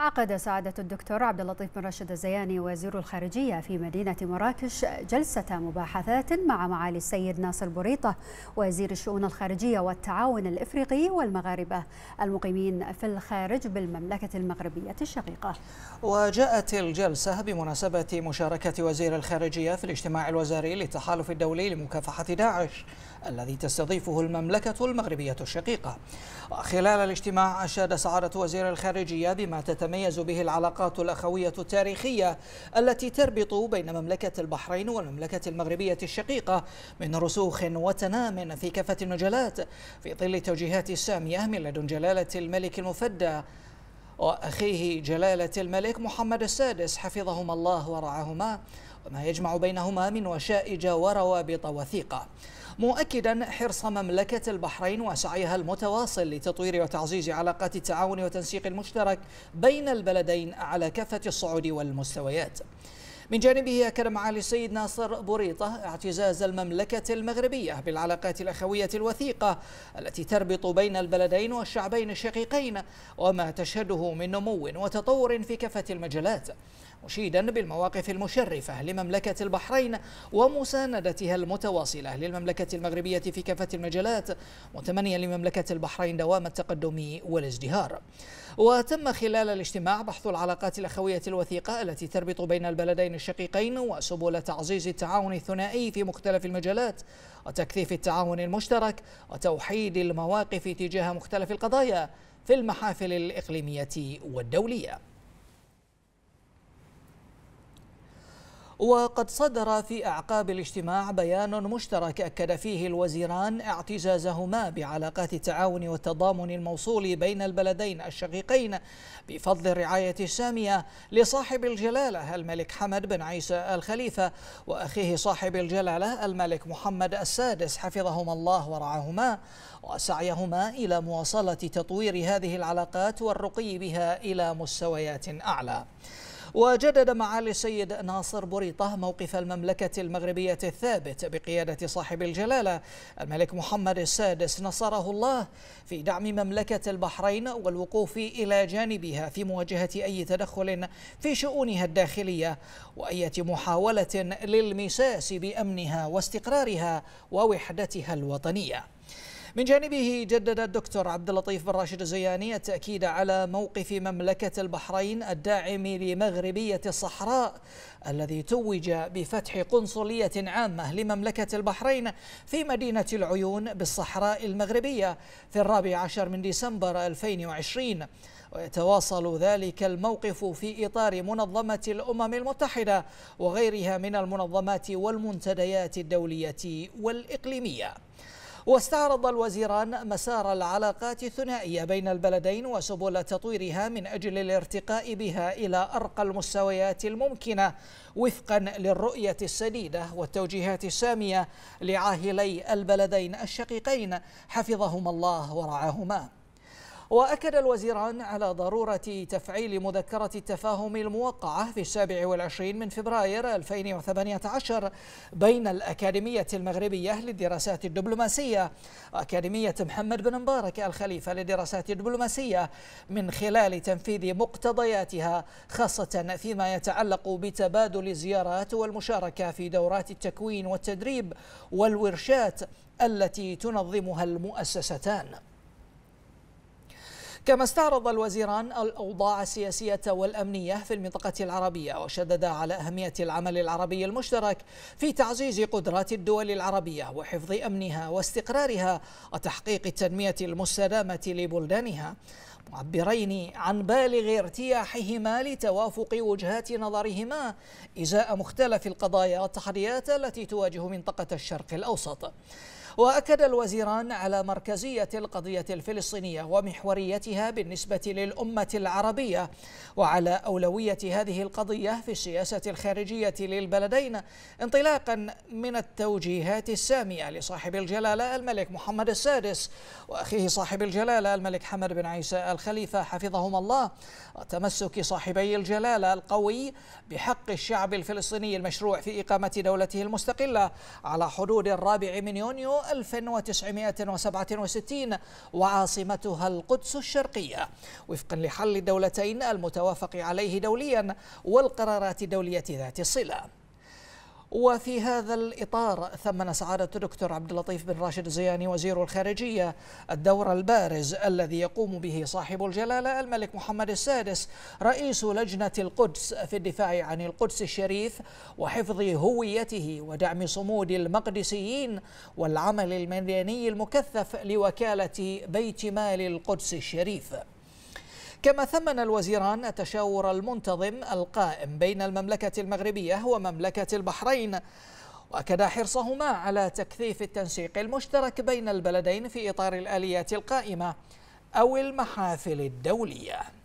عقد سعادة الدكتور عبد اللطيف بن رشد الزياني وزير الخارجية في مدينة مراكش جلسة مباحثات مع معالي السيد ناصر بوريطة وزير الشؤون الخارجية والتعاون الإفريقي والمغاربة المقيمين في الخارج بالمملكة المغربية الشقيقة وجاءت الجلسة بمناسبة مشاركة وزير الخارجية في الاجتماع الوزاري للتحالف الدولي لمكافحة داعش الذي تستضيفه المملكة المغربية الشقيقة خلال الاجتماع أشاد سعادة وزير الخارجية بما تتميز به العلاقات الأخوية التاريخية التي تربط بين مملكة البحرين والمملكة المغربية الشقيقة من رسوخ وتنام في كافة المجالات في ظل توجيهات سامية من لدن جلالة الملك المفدى وأخيه جلالة الملك محمد السادس حفظهما الله ورعاهما وما يجمع بينهما من وشائج وروابط وثيقة مؤكدا حرص مملكة البحرين وسعيها المتواصل لتطوير وتعزيز علاقات التعاون والتنسيق المشترك بين البلدين على كافة الصعود والمستويات من جانبه أكد معالي السيد ناصر بوريطة اعتزاز المملكة المغربية بالعلاقات الأخوية الوثيقة التي تربط بين البلدين والشعبين الشقيقين وما تشهده من نمو وتطور في كافة المجالات مشيدا بالمواقف المشرفة لمملكة البحرين ومساندتها المتواصلة للمملكة المغربية في كافة المجالات متمنيا لمملكة البحرين دوام التقدم والازدهار وتم خلال الاجتماع بحث العلاقات الأخوية الوثيقة التي تربط بين البلدين الشقيقين وسبل تعزيز التعاون الثنائي في مختلف المجالات وتكثيف التعاون المشترك وتوحيد المواقف تجاه مختلف القضايا في المحافل الإقليمية والدولية وقد صدر في أعقاب الاجتماع بيان مشترك أكد فيه الوزيران اعتزازهما بعلاقات التعاون والتضامن الموصول بين البلدين الشقيقين بفضل الرعاية السامية لصاحب الجلالة الملك حمد بن عيسى الخليفة وأخيه صاحب الجلالة الملك محمد السادس حفظهما الله ورعاهما وسعيهما إلى مواصلة تطوير هذه العلاقات والرقي بها إلى مستويات أعلى وجدد معالي السيد ناصر بوريطة موقف المملكة المغربية الثابت بقيادة صاحب الجلالة الملك محمد السادس نصره الله في دعم مملكة البحرين والوقوف إلى جانبها في مواجهة أي تدخل في شؤونها الداخلية واي محاولة للمساس بأمنها واستقرارها ووحدتها الوطنية من جانبه جدد الدكتور عبد اللطيف بن راشد الزياني التأكيد على موقف مملكة البحرين الداعم لمغربية الصحراء الذي توج بفتح قنصلية عامة لمملكة البحرين في مدينة العيون بالصحراء المغربية في الرابع عشر من ديسمبر 2020 ويتواصل ذلك الموقف في إطار منظمة الأمم المتحدة وغيرها من المنظمات والمنتديات الدولية والإقليمية واستعرض الوزيران مسار العلاقات الثنائية بين البلدين وسبل تطويرها من أجل الارتقاء بها إلى أرقى المستويات الممكنة وفقا للرؤية السديدة والتوجيهات السامية لعاهلي البلدين الشقيقين حفظهما الله ورعاهما وأكد الوزيران على ضرورة تفعيل مذكرة التفاهم الموقعة في السابع والعشرين من فبراير 2018 بين الأكاديمية المغربية للدراسات الدبلوماسية وأكاديمية محمد بن مبارك الخليفة للدراسات الدبلوماسية من خلال تنفيذ مقتضياتها خاصة فيما يتعلق بتبادل الزيارات والمشاركة في دورات التكوين والتدريب والورشات التي تنظمها المؤسستان كما استعرض الوزيران الأوضاع السياسية والأمنية في المنطقة العربية وشدد على أهمية العمل العربي المشترك في تعزيز قدرات الدول العربية وحفظ أمنها واستقرارها وتحقيق التنمية المستدامة لبلدانها معبرين عن بالغ ارتياحهما لتوافق وجهات نظرهما إزاء مختلف القضايا والتحديات التي تواجه منطقة الشرق الأوسط وأكد الوزيران على مركزية القضية الفلسطينية ومحوريتها أهميتها بالنسبة للأمة العربية وعلى أولوية هذه القضية في السياسة الخارجية للبلدين انطلاقا من التوجيهات السامية لصاحب الجلالة الملك محمد السادس وأخيه صاحب الجلالة الملك حمد بن عيسى الخليفة حفظهما الله وتمسك صاحبي الجلالة القوي بحق الشعب الفلسطيني المشروع في إقامة دولته المستقلة على حدود الرابع من يونيو 1967 وعاصمتها القدس الشرقية الشرقية وفقا لحل الدولتين المتوافق عليه دوليا والقرارات الدولية ذات الصلة وفي هذا الإطار ثمن سعادة الدكتور عبد اللطيف بن راشد الزياني وزير الخارجية الدور البارز الذي يقوم به صاحب الجلالة الملك محمد السادس رئيس لجنة القدس في الدفاع عن القدس الشريف وحفظ هويته ودعم صمود المقدسيين والعمل المدني المكثف لوكالة بيت مال القدس الشريف كما ثمن الوزيران التشاور المنتظم القائم بين المملكة المغربية ومملكة البحرين واكدا حرصهما على تكثيف التنسيق المشترك بين البلدين في اطار الاليات القائمه او المحافل الدوليه